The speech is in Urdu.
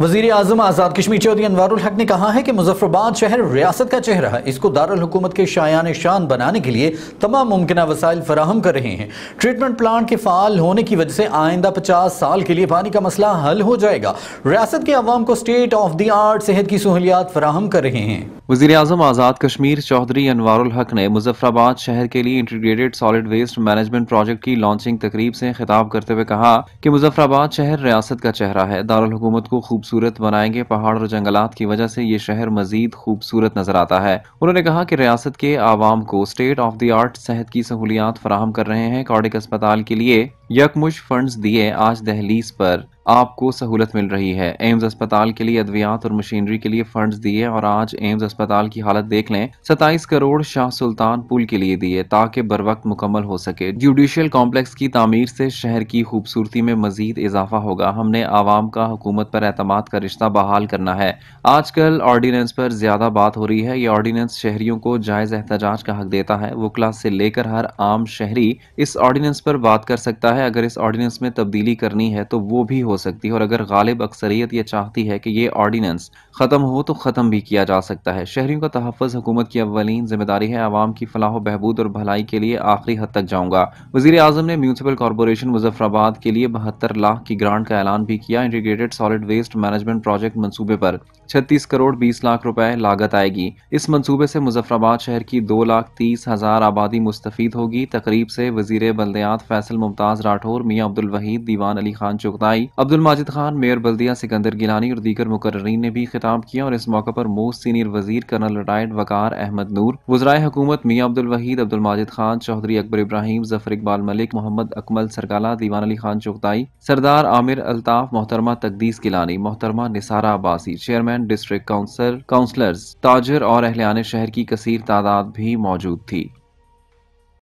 وزیر اعظم آزاد کشمیر چودھری انوار الحق نے کہا ہے کہ مظفرباد شہر ریاست کا چہرہ ہے اس کو دارالحکومت کے شایان شان بنانے کے لیے تمام ممکنہ وسائل فراہم کر رہے ہیں ٹریٹمنٹ پلانٹ کے فعال ہونے کی وجہ سے آئندہ پچاس سال کے لیے پانی کا مسئلہ حل ہو جائے گا ریاست کے عوام کو آف دی صحت کی سہولیات فراہم کر رہے ہیں وزیر اعظم آزاد کشمیر چودھری انوار الحق نے آباد شہر کے لیے integrated solid waste management project کی لانچنگ تقریب سے خطاب کرتے ہوئے کہا کہ مظفر آباد شہر ریاست کا چہرہ ہے دارالحکومت کو خوب خوبصورت بنائیں گے پہاڑ اور جنگلات کی وجہ سے یہ شہر مزید خوبصورت نظر آتا ہے انہوں نے کہا کہ ریاست کے عوام کو اسٹیٹ آف دی آرٹ صحت کی سہولیات فراہم کر رہے ہیں کارڈک اسپتال کے لیے یکمش فنڈز دیے آج دہلیز پر آپ کو سہولت مل رہی ہے ایمز اسپتال کے لیے ادویات اور مشینری کے لیے فنڈز دیے اور آج ایمز اسپتال کی حالت دیکھ لیں ستائیس کروڑ شاہ سلطان پل کے لیے دیے تاکہ بر وقت مکمل ہو سکے جوڈیشل کمپلیکس کی تعمیر سے شہر کی خوبصورتی میں مزید اضافہ ہوگا ہم نے عوام کا حکومت پر اعتماد کا رشتہ بحال کرنا ہے آج کل آرڈیننس پر زیادہ بات ہو رہی ہے یہ آرڈیننس شہریوں کو جائز احتجاج کا حق دیتا ہے وہ کلاس سے لے کر ہر عام شہری اس آرڈیننس پر بات کر سکتا ہے اگر اس آرڈیننس میں تبدیلی کرنی ہے تو وہ بھی ہو سکتی ہے اور اگر غالب اکثریت یہ چاہتی ہے کہ یہ آرڈیننس ختم ہو تو ختم بھی کیا جا سکتا ہے شہریوں کا تحفظ حکومت کی اولین ذمہ داری ہے عوام کی فلاح و بہبود اور بھلائی کے لیے آخری حد تک جاؤں گا وزیر اعظم نے میونسپل کارپوریشن مظفر آباد کے لیے بہتر لاکھ کی گرانٹ کا اعلان بھی کیا integrated solid waste management project منصوبے پر چھتیس کروڑ بیس لاکھ روپے لاگت آئے گی اس منصوبے سے مظفر آباد شہر کی دو لاکھ تیس ہزار آبادی مستفید ہوگی تقریب سے وزیر بلدیات فیصل ممتاز میاں عبد الوحید دیوان علی خان چغتائی عبد الماجد خان میئر بلدیہ سکندر گلانی اور دیگر مقررین نے بھی خطاب کیا اور اس موقع پر موسٹ سینئر وزیر کرنل وقار احمد نور وزرائے حکومت میاں عبد الوحید عبد الماجد خان چودھری اکبر ابراہیم ظفر اقبال ملک محمد اکمل سرکالہ دیوان علی خان چغتائی سردار عامر الطاف محترمہ تقدیس گیلانی محترمہ Nisara Abbasi chairman district councillor تاجر اور اہلیان شہر کی کثیر تعداد بھی موجود تھی